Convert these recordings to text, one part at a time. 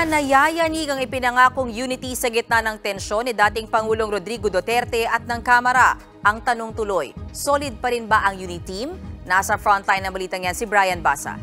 na nayayanig ang ipinangakong unity sa gitna ng tensyon ni dating Pangulong Rodrigo Duterte at ng Kamara. Ang tanong tuloy, solid pa rin ba ang unity team? Nasa frontline ng balitang yan si Brian Basa.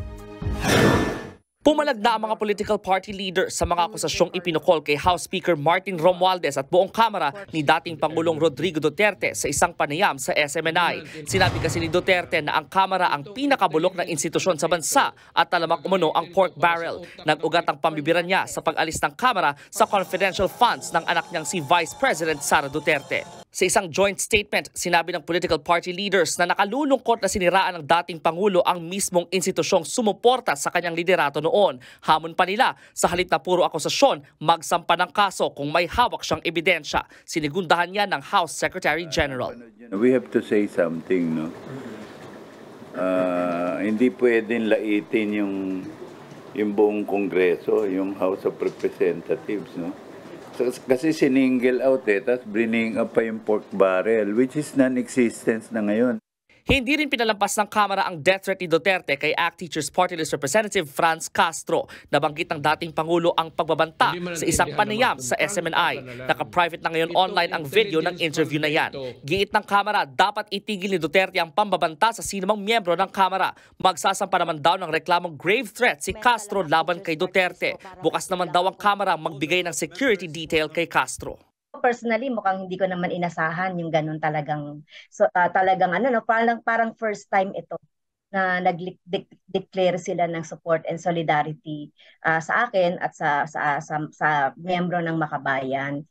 Pumalagda ang mga political party leader sa mga akusasyong ipinukol kay House Speaker Martin Romualdez at buong Kamara ni dating Pangulong Rodrigo Duterte sa isang panayam sa SMNI. Sinabi kasi ni Duterte na ang Kamara ang pinakabulok na institusyon sa bansa at talamak umano ang pork barrel. Nag-ugat ang pambibiran niya sa pag-alis ng Kamara sa confidential funds ng anak niyang si Vice President Sara Duterte. Sa isang joint statement, sinabi ng political party leaders na nakalulungkot na siniraan ng dating Pangulo ang mismong institusyong sumuporta sa kanyang liderato noon. Hamon pa nila, sa halip na puro akusasyon, magsampa ng kaso kung may hawak siyang ebidensya. Sinigundahan niya ng House Secretary General. We have to say something, no? Uh, hindi pwedeng laitin yung yung buong Kongreso, yung House of Representatives, no? kasi siningle out eh, tapos bringing up pa yung pork barrel, which is non-existence na ngayon. Hindi rin pinalampas ng kamera ang death threat ni Duterte kay ACT Teachers Party List Representative Franz Castro. Nabanggit ng dating Pangulo ang pagbabanta sa isang panayam sa SMNI. Naka-private na ngayon online ang video ng interview na yan. Giit ng kamera, dapat itigil ni Duterte ang pambabanta sa sinumang miyembro ng kamera. Magsasampa naman daw ng reklamong grave threat si Castro laban kay Duterte. Bukas naman daw ang kamera magbigay ng security detail kay Castro personally mukhang hindi ko naman inasahan yung ganun talagang so uh, talagang ano no parang parang first time ito na nag-declare sila ng support and solidarity uh, sa akin at sa sa sa, sa miyembro ng makabayan.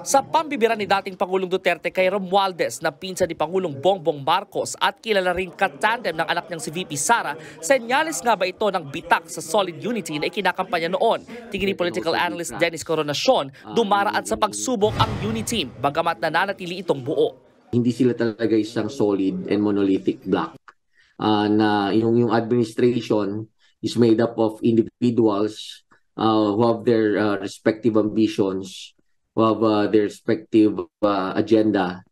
Sa pambibira ni dating Pangulong Duterte kay Romualdez na pinsa ni Pangulong Bongbong Marcos at kilala rin katandem ng anak niyang si VP Sara, senyales nga ba ito ng bitak sa solid unity na ikinakampanya noon? Tingin ni political analyst Dennis Coronacion, dumaraat sa pagsubok ang unity bagamat nananatili itong buo. Hindi sila talaga isang solid and monolithic block uh, ah, na yung, yung administration is made up of individuals uh, who have their uh, respective ambitions of uh, their respective uh, agenda.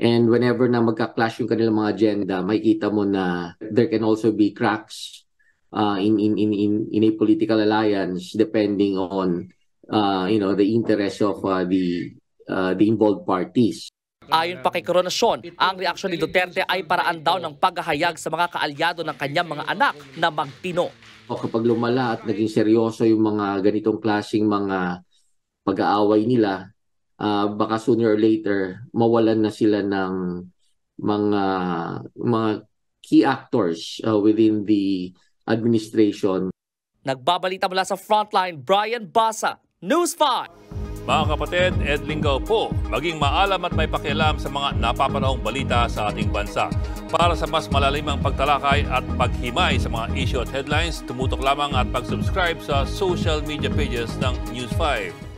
And whenever na magka-clash yung kanilang mga agenda, makikita mo na there can also be cracks uh, in, in, in, in, in a political alliance depending on uh, you know, the interest of uh, the, uh, the involved parties. Ayon pa kay Coronasyon, ang reaksyon ni Duterte ay paraan daw ng paghahayag sa mga kaalyado ng kanyang mga anak na magtino. O kapag lumala at naging seryoso yung mga ganitong klasing mga pag-aaway nila, uh, baka sooner or later mawalan na sila ng mga mga key actors uh, within the administration. Nagbabalita mula sa frontline, Brian Basa, News 5! Mga kapatid, Ed Linggaw po, maging maalam at may pakialam sa mga napapanahong balita sa ating bansa. Para sa mas malalimang pagtalakay at paghimay sa mga issue at headlines, tumutok lamang at pag-subscribe sa social media pages ng News 5.